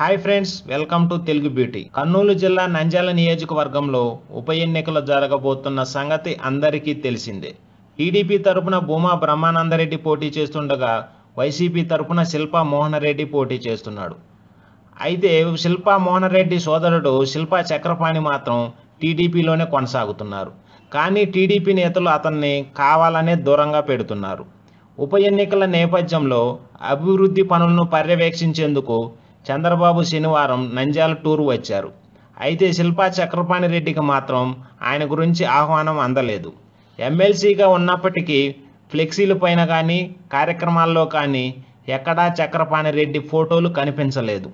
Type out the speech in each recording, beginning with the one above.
hi friends welcome to Telugu beauty Kurnool జిల్లా నంజాల నియోజకవర్గంలో ఉప ఎన్నికలు జరగబోతున్న సంగతి అందరికీ తెలిసిందే టీడీపీ తరపున భూమా బ్రహ్మానందరెడ్డి పోటీ చేస్తుండగా వైసీపీ తరపున శిల్పా మోహనరెడ్డి పోటీ చేస్తున్నాడు అయితే శిల్పా మోహనరెడ్డి సోదరుడు శిల్పా చక్రపాణి మాత్రం టీడీపీలోనే కొనసాగుతున్నారు కానీ టీడీపీ నేతలు అతన్ని కావాలనే దూరంగా పెడుతున్నారు ఉప ఎన్నికల నేపథ్యంలో అభివృద్ధి పనులను పర్యవేక్షించేందుకు చంద్రబాబు శనివారం నంజాల టూర్ వచ్చారు అయితే శిల్పా చక్రపాణి రెడ్డికి మాత్రం ఆయన గురించి ఆహ్వానం అందలేదు ఎమ్మెల్సీగా ఉన్నప్పటికీ ఫ్లెక్సీల పైన కానీ కార్యక్రమాల్లో కానీ ఎక్కడా చక్రపాణి రెడ్డి ఫోటోలు కనిపించలేదు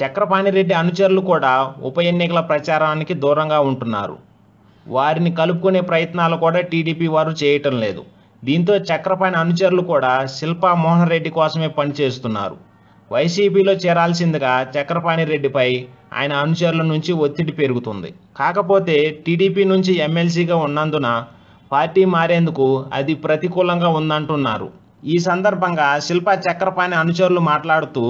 చక్రపాణి రెడ్డి అనుచరులు కూడా ఉప ఎన్నికల ప్రచారానికి దూరంగా ఉంటున్నారు వారిని కలుపుకునే ప్రయత్నాలు కూడా టీడీపీ వారు చేయటం లేదు దీంతో చక్రపాణి అనుచరులు కూడా శిల్పా మోహన్ రెడ్డి కోసమే పనిచేస్తున్నారు వైసీపీలో చేరాల్సిందిగా చక్రపాణి రెడ్డిపై ఆయన అనుచరుల నుంచి ఒత్తిడి పెరుగుతుంది కాకపోతే టీడీపీ నుంచి ఎమ్మెల్సీగా ఉన్నందున పార్టీ మారేందుకు అది ప్రతికూలంగా ఉందంటున్నారు ఈ సందర్భంగా శిల్ప చక్రపాణి అనుచరులు మాట్లాడుతూ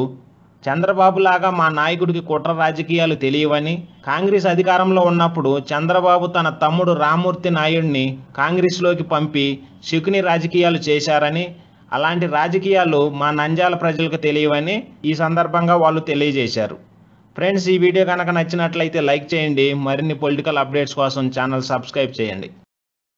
చంద్రబాబు లాగా మా నాయకుడికి కుట్ర రాజకీయాలు తెలియవని కాంగ్రెస్ అధికారంలో ఉన్నప్పుడు చంద్రబాబు తన తమ్ముడు రామూర్తి నాయుడిని కాంగ్రెస్లోకి పంపి శకుని రాజకీయాలు చేశారని అలాంటి రాజకీయాలు మా నంజాల ప్రజలకు తెలియవని ఈ సందర్భంగా వాళ్ళు తెలియజేశారు ఫ్రెండ్స్ ఈ వీడియో కనుక నచ్చినట్లయితే లైక్ చేయండి మరిన్ని పొలిటికల్ అప్డేట్స్ కోసం ఛానల్ సబ్స్క్రైబ్ చేయండి